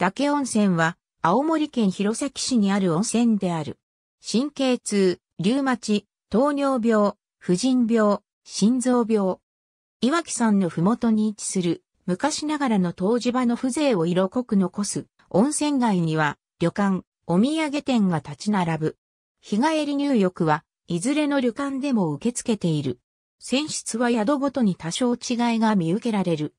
岳温泉は、青森県弘前市にある温泉である。神経痛、リウマチ、糖尿病、婦人病、心臓病。岩木山のふもとに位置する、昔ながらの湯治場の風情を色濃く残す、温泉街には、旅館、お土産店が立ち並ぶ。日帰り入浴は、いずれの旅館でも受け付けている。泉室は宿ごとに多少違いが見受けられる。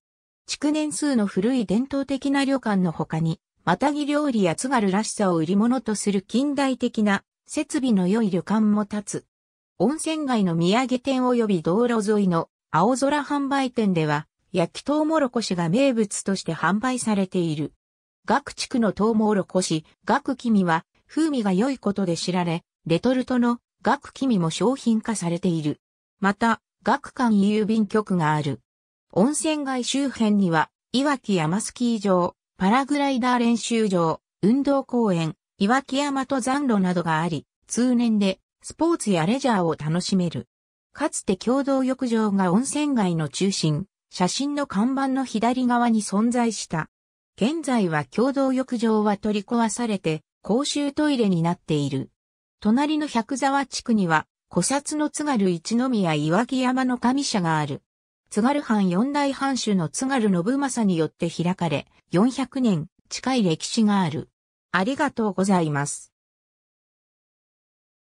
築年数の古い伝統的な旅館の他に、またぎ料理や津軽らしさを売り物とする近代的な設備の良い旅館も立つ。温泉街の土産店及び道路沿いの青空販売店では、焼きトウモロコシが名物として販売されている。学地区のトウモロコシ、学黄身は風味が良いことで知られ、レトルトの学黄身も商品化されている。また、学館郵便局がある。温泉街周辺には、いわき山スキー場、パラグライダー練習場、運動公園、いわき山登山路などがあり、通年でスポーツやレジャーを楽しめる。かつて共同浴場が温泉街の中心、写真の看板の左側に存在した。現在は共同浴場は取り壊されて公衆トイレになっている。隣の百沢地区には、古刹の津軽一宮岩木山の神社がある。津軽藩四大藩主の津軽信政によって開かれ、400年近い歴史がある。ありがとうございます。